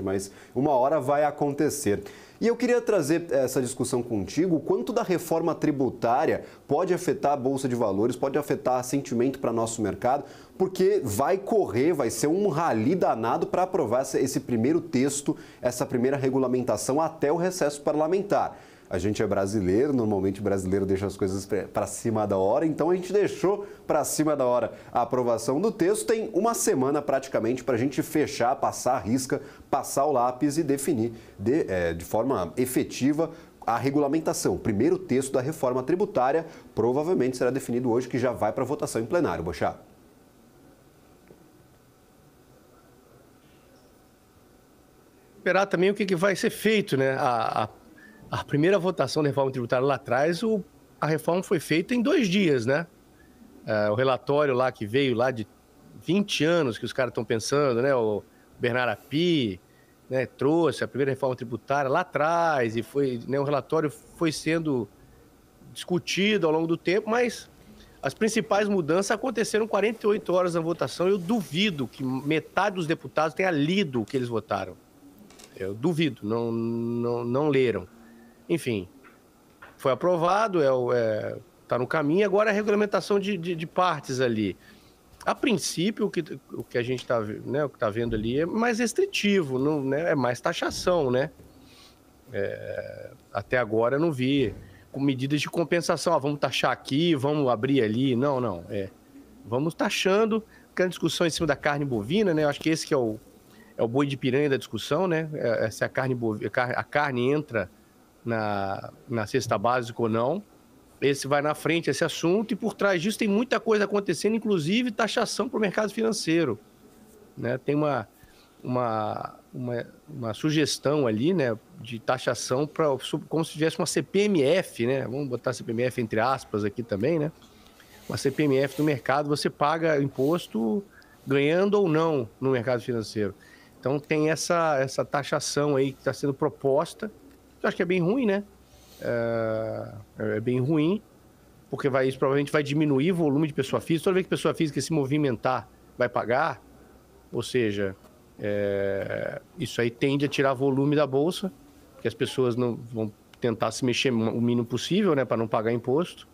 mas uma hora vai acontecer. E eu queria trazer essa discussão contigo, o quanto da reforma tributária pode afetar a bolsa de valores, pode afetar sentimento para nosso mercado, porque vai correr, vai ser um rali danado para aprovar esse primeiro texto, essa primeira regulamentação até o recesso parlamentar. A gente é brasileiro, normalmente brasileiro deixa as coisas para cima da hora, então a gente deixou para cima da hora a aprovação do texto. Tem uma semana praticamente para a gente fechar, passar a risca, passar o lápis e definir de, é, de forma efetiva a regulamentação. O primeiro texto da reforma tributária provavelmente será definido hoje, que já vai para votação em plenário, Bochá. Esperar também o que, que vai ser feito, né? A, a a primeira votação da reforma tributária lá atrás, o, a reforma foi feita em dois dias, né? É, o relatório lá que veio lá de 20 anos que os caras estão pensando, né? O Bernardo Api, né, trouxe a primeira reforma tributária lá atrás e foi, né, o relatório foi sendo discutido ao longo do tempo, mas as principais mudanças aconteceram 48 horas da votação. Eu duvido que metade dos deputados tenha lido o que eles votaram. Eu duvido, não, não, não leram. Enfim, foi aprovado, é, é, tá no caminho, agora é a regulamentação de, de, de partes ali. A princípio, o que, o que a gente está né, o que tá vendo ali é mais restritivo, não, né, é mais taxação, né? É, até agora eu não vi com medidas de compensação. Ah, vamos taxar aqui, vamos abrir ali. Não, não. É, vamos taxando. Aquela discussão em cima da carne bovina, né? Eu acho que esse que é o, é o boi de piranha da discussão, né? É, se é a carne, bovina, a carne entra na, na cesta básica ou não. Esse vai na frente, esse assunto, e por trás disso tem muita coisa acontecendo, inclusive taxação para o mercado financeiro. Né? Tem uma, uma, uma, uma, sugestão ali né, de taxação para como se tivesse uma CPMF, né? Vamos botar CPMF entre aspas aqui também, né? Uma CPMF no mercado, você paga imposto ganhando ou não no mercado financeiro. Então tem essa, essa taxação aí que está sendo proposta eu acho que é bem ruim, né? É, é bem ruim, porque vai, isso provavelmente vai diminuir o volume de pessoa física. Toda vez que pessoa física se movimentar, vai pagar. Ou seja, é, isso aí tende a tirar volume da bolsa, que as pessoas não vão tentar se mexer o mínimo possível, né, para não pagar imposto.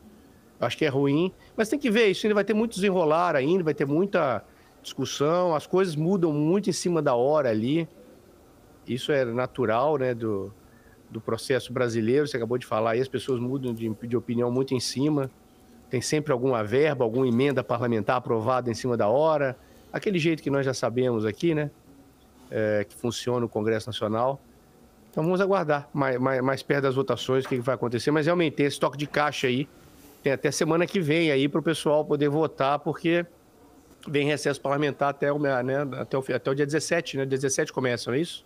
Acho que é ruim, mas tem que ver isso. Ainda vai ter muito desenrolar ainda, vai ter muita discussão. As coisas mudam muito em cima da hora ali. Isso é natural, né, do do processo brasileiro, você acabou de falar, e as pessoas mudam de, de opinião muito em cima. Tem sempre alguma verba, alguma emenda parlamentar aprovada em cima da hora. Aquele jeito que nós já sabemos aqui, né? É, que funciona o Congresso Nacional. Então vamos aguardar mais, mais, mais perto das votações o que, vai acontecer. Mas realmente tem esse toque de caixa aí. Tem até semana que vem aí para o pessoal poder votar, porque vem recesso parlamentar até o, né, até o, até o dia 17, né? 17 começa, não é isso?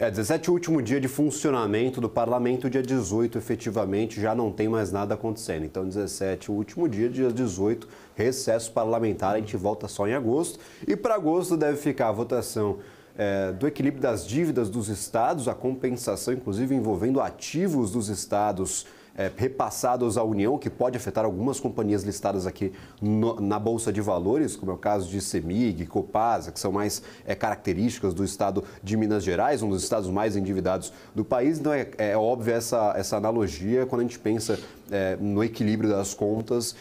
É, 17 último dia de funcionamento do parlamento, dia 18 efetivamente já não tem mais nada acontecendo. Então 17 último dia, dia 18 recesso parlamentar, a gente volta só em agosto. E para agosto deve ficar a votação é, do equilíbrio das dívidas dos estados, a compensação inclusive envolvendo ativos dos estados é, repassados à União, que pode afetar algumas companhias listadas aqui no, na Bolsa de Valores, como é o caso de Semig, Copasa, que são mais é, características do estado de Minas Gerais, um dos estados mais endividados do país. Então é, é óbvia essa, essa analogia quando a gente pensa é, no equilíbrio das contas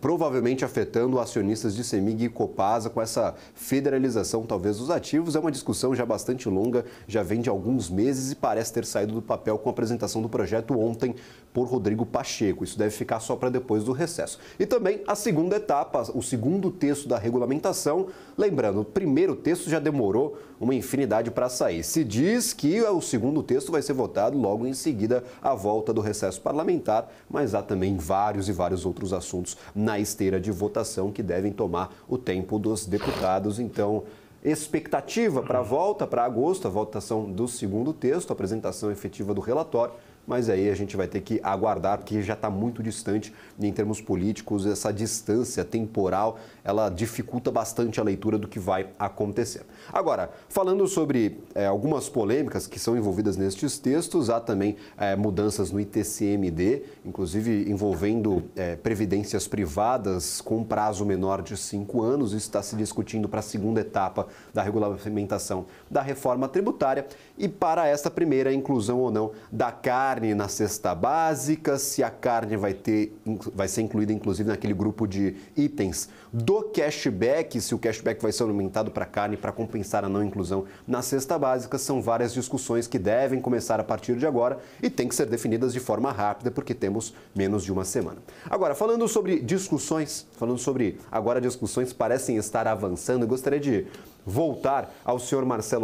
provavelmente afetando acionistas de Semig e Copasa com essa federalização, talvez, dos ativos. É uma discussão já bastante longa, já vem de alguns meses e parece ter saído do papel com a apresentação do projeto ontem por Rodrigo Pacheco. Isso deve ficar só para depois do recesso. E também a segunda etapa, o segundo texto da regulamentação. Lembrando, o primeiro texto já demorou uma infinidade para sair. Se diz que o segundo texto vai ser votado logo em seguida à volta do recesso parlamentar, mas há também vários e vários outros assuntos na esteira de votação que devem tomar o tempo dos deputados. Então, expectativa para a volta para agosto, a votação do segundo texto, a apresentação efetiva do relatório mas aí a gente vai ter que aguardar, porque já está muito distante em termos políticos, essa distância temporal, ela dificulta bastante a leitura do que vai acontecer. Agora, falando sobre é, algumas polêmicas que são envolvidas nestes textos, há também é, mudanças no ITCMD, inclusive envolvendo é, previdências privadas com prazo menor de cinco anos, isso está se discutindo para a segunda etapa da regulamentação da reforma tributária e para esta primeira, a inclusão ou não da CAR, carne na cesta básica, se a carne vai, ter, vai ser incluída inclusive naquele grupo de itens do cashback, se o cashback vai ser aumentado para carne para compensar a não inclusão na cesta básica, são várias discussões que devem começar a partir de agora e tem que ser definidas de forma rápida porque temos menos de uma semana. Agora, falando sobre discussões, falando sobre agora discussões parecem estar avançando, eu gostaria de voltar ao senhor Marcelo